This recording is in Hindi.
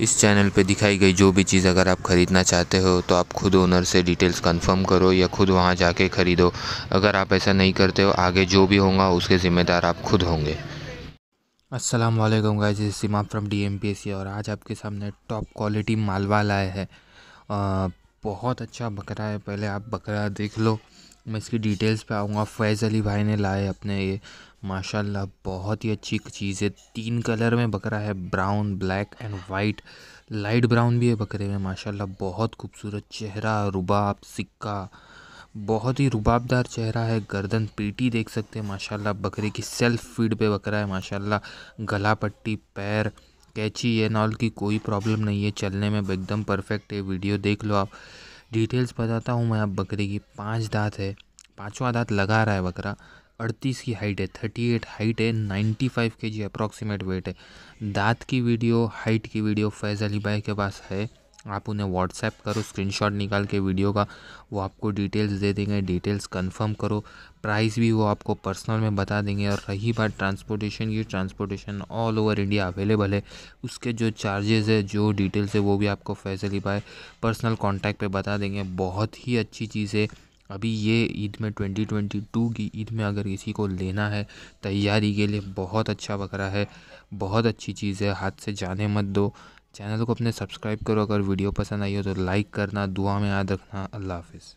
इस चैनल पे दिखाई गई जो भी चीज़ अगर आप ख़रीदना चाहते हो तो आप खुद ओनर से डिटेल्स कंफर्म करो या खुद वहाँ जाके ख़रीदो अगर आप ऐसा नहीं करते हो आगे जो भी होगा उसके ज़िम्मेदार आप खुद होंगे अस्सलाम वालेकुम गाइस इस सीमा फ्रॉम डीएमपीएससी और आज आपके सामने टॉप क्वालिटी मालवा लाए है बहुत अच्छा बकरा है पहले आप बकरा देख लो मैं इसकी डिटेल्स पे आऊँगा फैज़ अली भाई ने लाए अपने ये माशाल्लाह बहुत ही अच्छी चीज़ है तीन कलर में बकरा है brown black and white light brown भी है बकरे में माशाल्लाह बहुत खूबसूरत चेहरा रुबाब सिक्का बहुत ही रुबाबदार चेहरा है गर्दन पीटी देख सकते हैं माशाल्लाह बकरे की सेल्फ फीड पे बकरा है माशाल्लाह गला पट्टी पैर कैची एंड ऑल की कोई प्रॉब्लम नहीं है चलने में एकदम परफेक्ट है वीडियो देख लो आप डिटेल्स बताता हूँ मैं आप बकरे की पाँच दांत है पाँचवा दांत लगा रहा है बकरा अड़तीस की हाइट है थर्टी एट हाइट है ninety five K G approximate weight है दांत की वीडियो हाइट की वीडियो फैज़ अली भाई के पास है आप उन्हें व्हाट्सएप करो स्क्रीनशॉट निकाल के वीडियो का वो आपको डिटेल्स दे देंगे डिटेल्स कंफर्म करो प्राइस भी वो आपको पर्सनल में बता देंगे और रही बात ट्रांसपोर्टेशन की transportation all over India available है उसके जो चार्जेज़ है जो डिटेल्स है वो भी आपको फैसली पाए पर्सनल कॉन्टैक्ट पर बता देंगे बहुत ही अच्छी चीज़ है अभी ये ईद में 2022 की ईद में अगर किसी को लेना है तैयारी के लिए बहुत अच्छा बकरा है बहुत अच्छी चीज़ है हाथ से जाने मत दो चैनल को अपने सब्सक्राइब करो अगर वीडियो पसंद आई हो तो लाइक करना दुआ में याद रखना अल्लाह हाफिज़